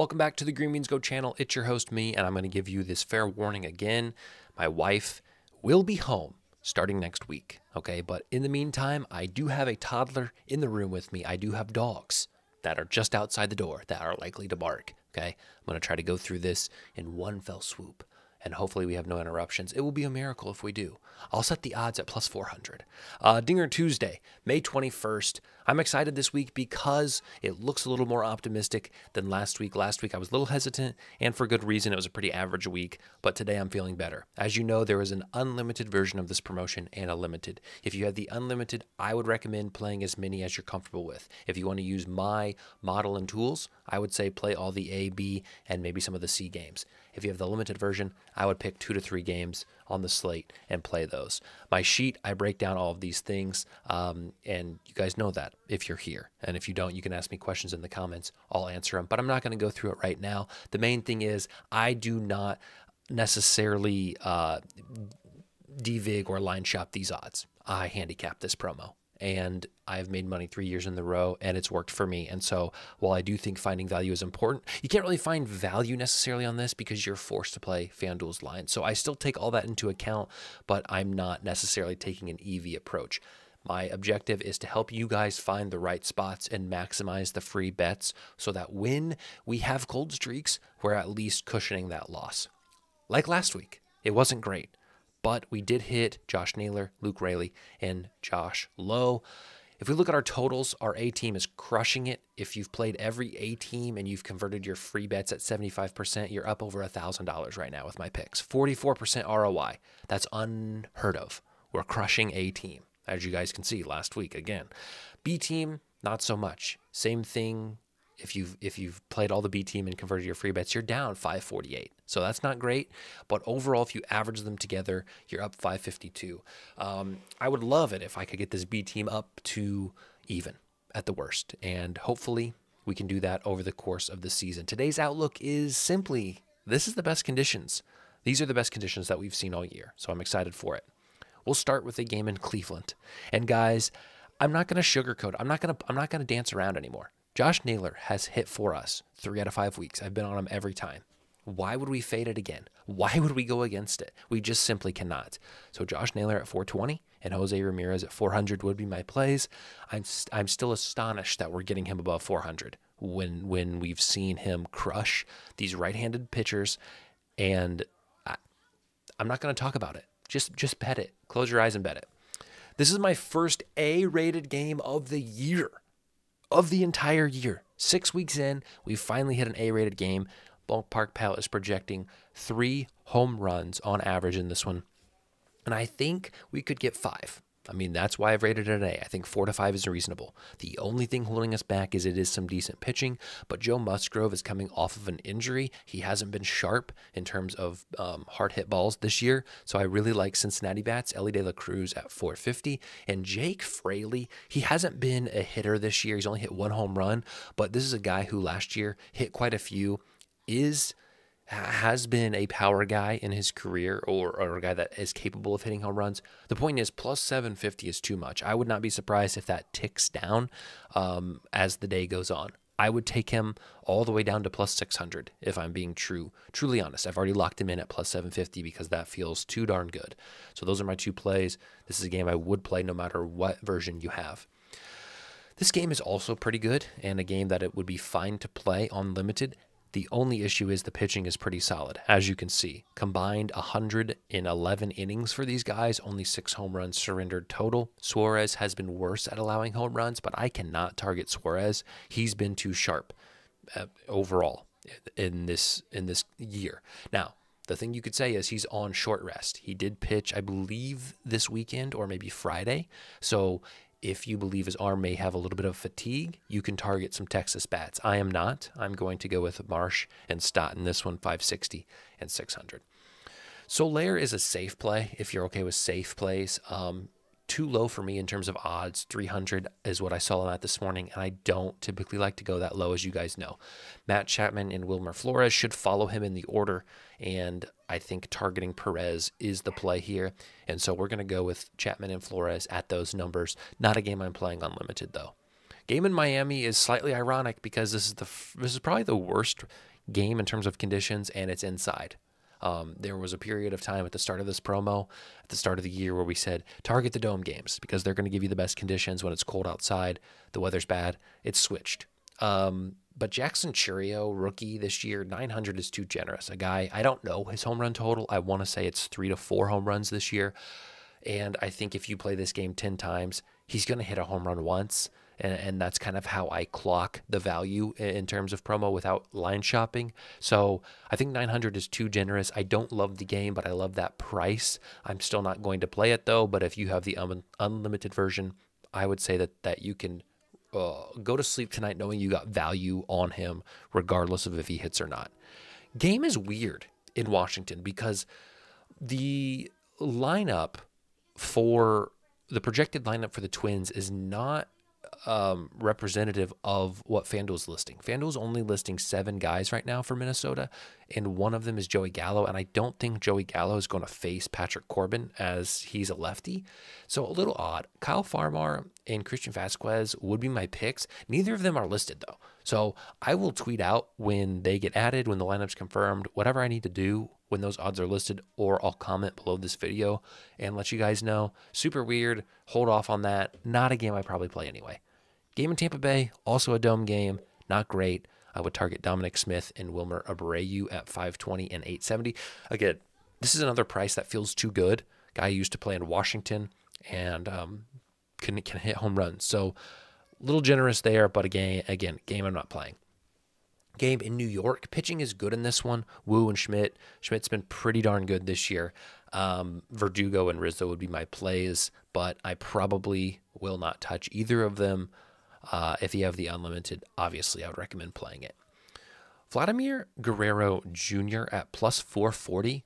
Welcome back to the Green Beans Go channel. It's your host, me, and I'm going to give you this fair warning again. My wife will be home starting next week, okay? But in the meantime, I do have a toddler in the room with me. I do have dogs that are just outside the door that are likely to bark, okay? I'm going to try to go through this in one fell swoop and hopefully we have no interruptions. It will be a miracle if we do. I'll set the odds at plus 400. Uh, Dinger Tuesday, May 21st. I'm excited this week because it looks a little more optimistic than last week. Last week I was a little hesitant, and for good reason. It was a pretty average week, but today I'm feeling better. As you know, there is an unlimited version of this promotion and a limited. If you have the unlimited, I would recommend playing as many as you're comfortable with. If you want to use my model and tools, I would say play all the A, B, and maybe some of the C games. If you have the limited version, I would pick two to three games on the slate and play those. My sheet, I break down all of these things, um, and you guys know that if you're here. And if you don't, you can ask me questions in the comments. I'll answer them, but I'm not going to go through it right now. The main thing is I do not necessarily uh, DVIG or line shop these odds. I handicap this promo and I've made money three years in the row and it's worked for me. And so while I do think finding value is important, you can't really find value necessarily on this because you're forced to play FanDuel's line. So I still take all that into account, but I'm not necessarily taking an EV approach. My objective is to help you guys find the right spots and maximize the free bets so that when we have cold streaks, we're at least cushioning that loss. Like last week, it wasn't great but we did hit Josh Naylor, Luke Rayleigh, and Josh Lowe. If we look at our totals, our A team is crushing it. If you've played every A team and you've converted your free bets at 75%, you're up over $1,000 right now with my picks. 44% ROI. That's unheard of. We're crushing A team, as you guys can see last week again. B team, not so much. Same thing if you've if you've played all the B team and converted your free bets, you're down 548. So that's not great, but overall, if you average them together, you're up 552. Um, I would love it if I could get this B team up to even at the worst, and hopefully we can do that over the course of the season. Today's outlook is simply this is the best conditions. These are the best conditions that we've seen all year, so I'm excited for it. We'll start with a game in Cleveland, and guys. I'm not going to sugarcoat. I'm not going to I'm not going to dance around anymore. Josh Naylor has hit for us three out of five weeks. I've been on him every time. Why would we fade it again? Why would we go against it? We just simply cannot. So Josh Naylor at 420 and Jose Ramirez at 400 would be my plays. I'm i st- I'm still astonished that we're getting him above 400 when when we've seen him crush these right-handed pitchers, and I, I'm not going to talk about it. Just just bet it. Close your eyes and bet it. This is my first A-rated game of the year of the entire year. Six weeks in, we finally hit an A rated game. Ballpark Pal is projecting three home runs on average in this one. And I think we could get five. I mean, that's why I've rated it an A. I think four to five is reasonable. The only thing holding us back is it is some decent pitching, but Joe Musgrove is coming off of an injury. He hasn't been sharp in terms of um, hard hit balls this year. So I really like Cincinnati bats. Ellie De La Cruz at 450 and Jake Fraley. He hasn't been a hitter this year. He's only hit one home run, but this is a guy who last year hit quite a few. Is has been a power guy in his career or, or a guy that is capable of hitting home runs. The point is, plus 750 is too much. I would not be surprised if that ticks down um, as the day goes on. I would take him all the way down to plus 600 if I'm being true, truly honest. I've already locked him in at plus 750 because that feels too darn good. So those are my two plays. This is a game I would play no matter what version you have. This game is also pretty good and a game that it would be fine to play on limited the only issue is the pitching is pretty solid, as you can see. Combined 111 innings for these guys, only six home runs surrendered total. Suarez has been worse at allowing home runs, but I cannot target Suarez. He's been too sharp uh, overall in this in this year. Now, the thing you could say is he's on short rest. He did pitch, I believe, this weekend or maybe Friday, so if you believe his arm may have a little bit of fatigue, you can target some Texas bats. I am not. I'm going to go with Marsh and Stott in this one, 560 and 600. Solaire is a safe play if you're okay with safe plays. Um, too low for me in terms of odds. 300 is what I saw on at this morning, and I don't typically like to go that low, as you guys know. Matt Chapman and Wilmer Flores should follow him in the order, and I think targeting Perez is the play here. And so we're going to go with Chapman and Flores at those numbers. Not a game I'm playing unlimited, though. Game in Miami is slightly ironic because this is the this is probably the worst game in terms of conditions, and it's inside. Um, there was a period of time at the start of this promo, at the start of the year, where we said target the dome games because they're going to give you the best conditions when it's cold outside, the weather's bad. It's switched. Um, but Jackson Churio, rookie this year, 900 is too generous. A guy, I don't know his home run total. I want to say it's three to four home runs this year. And I think if you play this game 10 times, he's going to hit a home run once and, and that's kind of how I clock the value in terms of promo without line shopping. So I think 900 is too generous. I don't love the game, but I love that price. I'm still not going to play it though. But if you have the un unlimited version, I would say that that you can uh, go to sleep tonight knowing you got value on him, regardless of if he hits or not. Game is weird in Washington because the lineup for the projected lineup for the Twins is not um, representative of what FanDuel's listing. FanDuel's only listing seven guys right now for Minnesota, and one of them is Joey Gallo. And I don't think Joey Gallo is going to face Patrick Corbin as he's a lefty. So a little odd. Kyle Farmar and Christian Vasquez would be my picks. Neither of them are listed, though. So I will tweet out when they get added, when the lineup's confirmed, whatever I need to do when those odds are listed, or I'll comment below this video and let you guys know. Super weird. Hold off on that. Not a game I probably play anyway. Game in Tampa Bay, also a dome game. Not great. I would target Dominic Smith and Wilmer Abreu at 520 and 870. Again, this is another price that feels too good. Guy used to play in Washington and um, can, can hit home runs. So a little generous there, but again, again, game I'm not playing game in New York. Pitching is good in this one. Wu and Schmidt. Schmidt's been pretty darn good this year. Um, Verdugo and Rizzo would be my plays, but I probably will not touch either of them. Uh, if you have the unlimited, obviously I would recommend playing it. Vladimir Guerrero Jr. at plus 440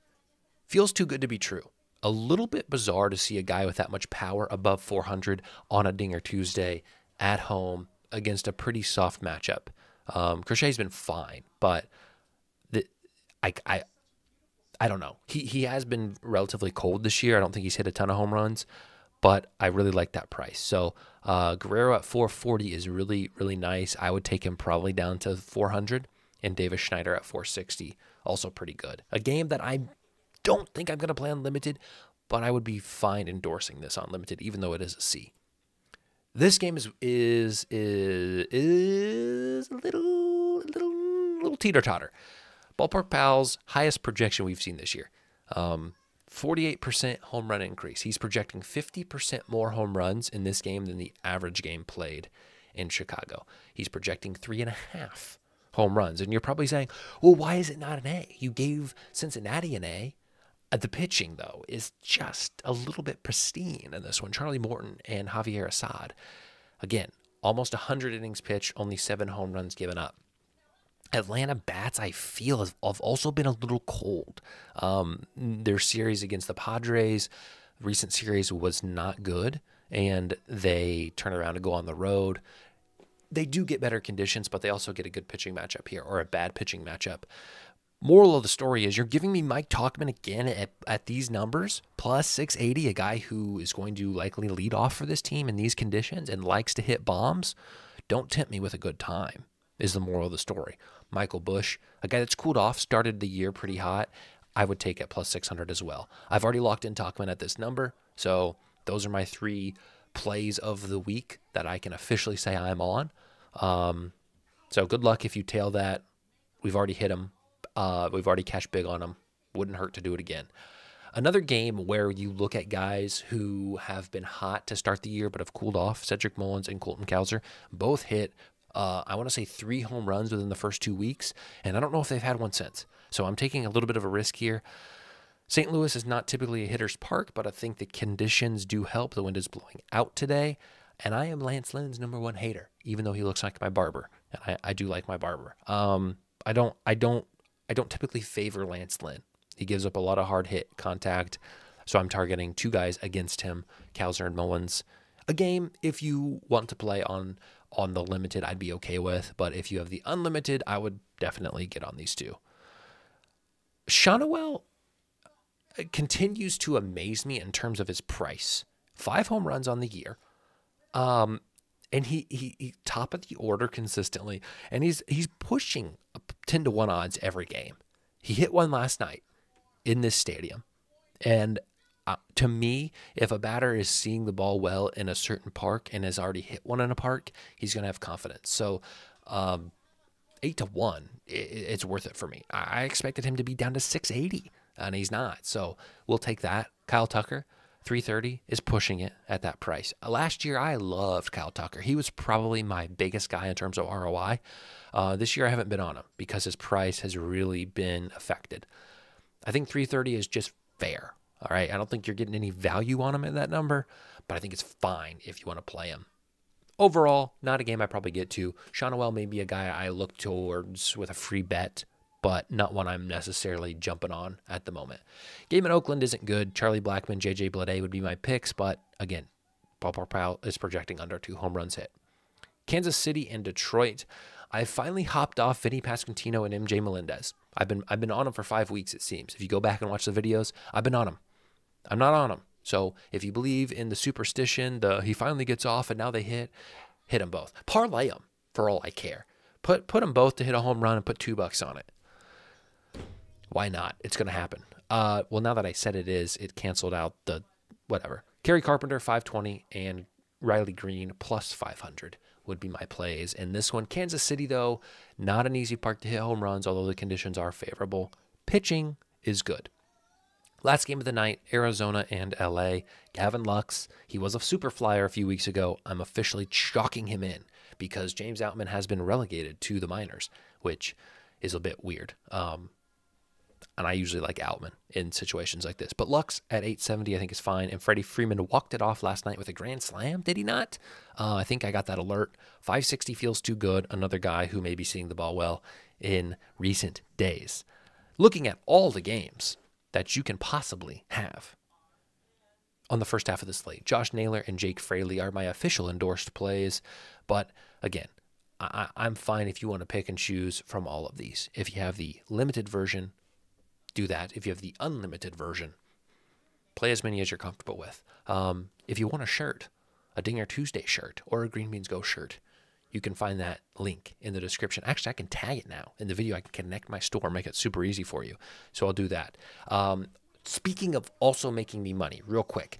feels too good to be true. A little bit bizarre to see a guy with that much power above 400 on a Dinger Tuesday at home against a pretty soft matchup. Um, Crochet's been fine, but the, I, I, I don't know. He, he has been relatively cold this year. I don't think he's hit a ton of home runs, but I really like that price. So uh, Guerrero at 440 is really, really nice. I would take him probably down to 400 and Davis Schneider at 460, also pretty good. A game that I don't think I'm going to play on limited, but I would be fine endorsing this on limited, even though it is a C. This game is is is is a little little little teeter totter. Ballpark Pals highest projection we've seen this year. Um, 48% home run increase. He's projecting 50% more home runs in this game than the average game played in Chicago. He's projecting three and a half home runs. And you're probably saying, well, why is it not an A? You gave Cincinnati an A. Uh, the pitching, though, is just a little bit pristine in this one. Charlie Morton and Javier Assad, again, almost 100 innings pitched, only seven home runs given up. Atlanta bats, I feel, have, also been a little cold. Um, their series against the Padres, recent series was not good, and they turn around and go on the road. They do get better conditions, but they also get a good pitching matchup here or a bad pitching matchup. Moral of the story is you're giving me Mike Talkman again at, at these numbers, plus 680, a guy who is going to likely lead off for this team in these conditions and likes to hit bombs. Don't tempt me with a good time, is the moral of the story. Michael Bush, a guy that's cooled off, started the year pretty hot. I would take it 600 as well. I've already locked in Talkman at this number, so those are my three plays of the week that I can officially say I'm on. Um, so good luck if you tail that. We've already hit them. Uh, we've already cashed big on them. Wouldn't hurt to do it again. Another game where you look at guys who have been hot to start the year but have cooled off, Cedric Mullins and Colton Cowser, both hit, uh, I want to say, three home runs within the first two weeks. And I don't know if they've had one since. So I'm taking a little bit of a risk here. St. Louis is not typically a hitter's park, but I think the conditions do help. The wind is blowing out today. And I am Lance Lynn's number one hater, even though he looks like my barber. And I, I do like my barber. Um, I don't I don't I don't typically favor Lance Lynn. He gives up a lot of hard hit contact. So I'm targeting two guys against him, Kalzer and Mullins. A game, if you want to play on on the limited, I'd be okay with. But if you have the unlimited, I would definitely get on these two. Shonowell uh, continues to amaze me in terms of his price. Five home runs on the year. Um, and he, he, he top of the order consistently, and he's he's pushing 10 to 1 odds every game. He hit one last night in this stadium. And uh, to me, if a batter is seeing the ball well in a certain park and has already hit one in a park, he's going to have confidence. So, um, eight to one, it, it's worth it for me. I expected him to be down to 680, and he's not. So we'll take that. Kyle Tucker, 330 is pushing it at that price. Uh, last year, I loved Kyle Tucker. He was probably my biggest guy in terms of ROI. Uh, this year, I haven't been on him because his price has really been affected. I think 330 is just fair. All right. I don't think you're getting any value on him at that number, but I think it's fine if you want to play him. Overall, not a game I probably get to. Sean may be a guy I look towards with a free bet but not one I'm necessarily jumping on at the moment. Game in Oakland isn't good. Charlie Blackman, JJ Blade would be my picks, but again, Paul Parpal is projecting under two home runs hit. Kansas City and Detroit. I finally hopped off Vinny Pasquantino and MJ Melendez. I've been I've been on them for five weeks, it seems. If you go back and watch the videos, I've been on them. I'm not on them. So if you believe in the superstition, the he finally gets off and now they hit, hit them both. Parlay them for all I care. Put put them both to hit a home run and put two bucks on it. Why not? It's going to happen. Uh, well, now that I said it is, it canceled out the whatever. Kerry Carpenter 520 and Riley Green plus 500 would be my plays. And this one, Kansas City, though, not an easy park to hit home runs, although the conditions are favorable. Pitching is good. Last game of the night, Arizona and LA. Gavin Lux, he was a super flyer a few weeks ago. I'm officially chalking him in because James Outman has been relegated to the minors, which is a bit weird. Um, and I usually like Altman in situations like this. But Lux at 870, I think, is fine. And Freddie Freeman walked it off last night with a grand slam, did he not? Uh, I think I got that alert. 560 feels too good. Another guy who may be seeing the ball well in recent days. Looking at all the games that you can possibly have on the first half of the slate, Josh Naylor and Jake Fraley are my official endorsed plays. But again, I- I'm fine if you want to pick and choose from all of these. If you have the limited version do that if you have the unlimited version. Play as many as you're comfortable with. Um, if you want a shirt, a Dinger Tuesday shirt or a Green Beans Go shirt, you can find that link in the description. Actually, I can tag it now in the video. I can connect my store, make it super easy for you. So I'll do that. Um, speaking of also making me money, real quick.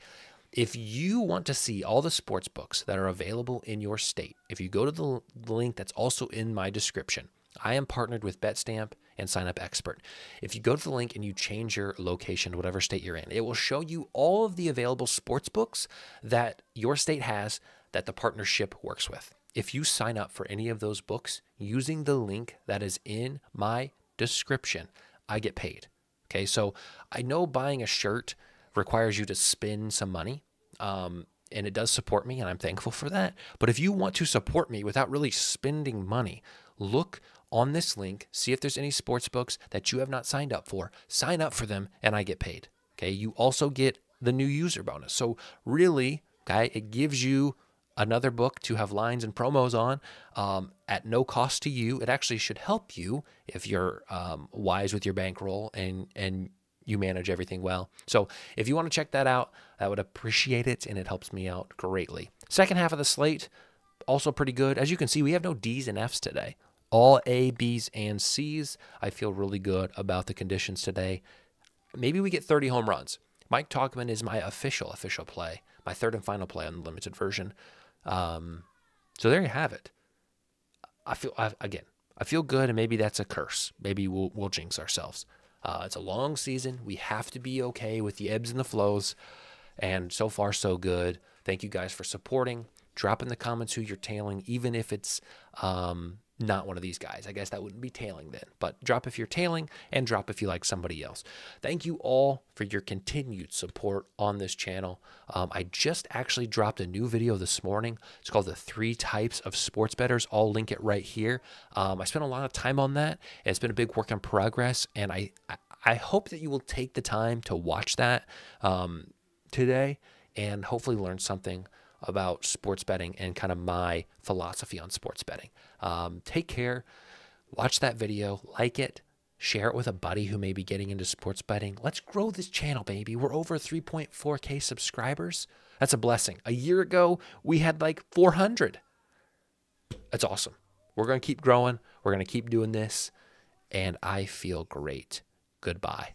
If you want to see all the sports books that are available in your state, if you go to the, the link that's also in my description, I am partnered with BetStamp and sign up expert. If you go to the link and you change your location to whatever state you're in, it will show you all of the available sports books that your state has that the partnership works with. If you sign up for any of those books using the link that is in my description, I get paid. Okay, so I know buying a shirt requires you to spend some money. Um, and it does support me, and I'm thankful for that. But if you want to support me without really spending money, look on this link, see if there's any sports books that you have not signed up for. Sign up for them, and I get paid. Okay. You also get the new user bonus. So, really, okay, it gives you another book to have lines and promos on um, at no cost to you. It actually should help you if you're um, wise with your bankroll and and you manage everything well. So if you want to check that out, I would appreciate it, and it helps me out greatly. Second half of the slate also pretty good. As you can see, we have no D's and F's today all A, Bs, and Cs. I feel really good about the conditions today. Maybe we get 30 home runs. Mike Talkman is my official, official play, my third and final play on the limited version. Um, so there you have it. I feel, I, again, I feel good, and maybe that's a curse. Maybe we'll, we'll jinx ourselves. Uh, it's a long season. We have to be okay with the ebbs and the flows. And so far, so good. Thank you guys for supporting. Drop in the comments who you're tailing, even if it's um, not one of these guys. I guess that wouldn't be tailing then, but drop if you're tailing and drop if you like somebody else. Thank you all for your continued support on this channel. Um, I just actually dropped a new video this morning. It's called The Three Types of Sports Betters. I'll link it right here. Um, I spent a lot of time on that. It's been a big work in progress, and I, I hope that you will take the time to watch that um, today and hopefully learn something about sports betting and kind of my philosophy on sports betting. Um, take care. Watch that video, like it, share it with a buddy who may be getting into sports betting. Let's grow this channel, baby. We're over 3.4K subscribers. That's a blessing. A year ago, we had like 400. That's awesome. We're going to keep growing. We're going to keep doing this. And I feel great. Goodbye.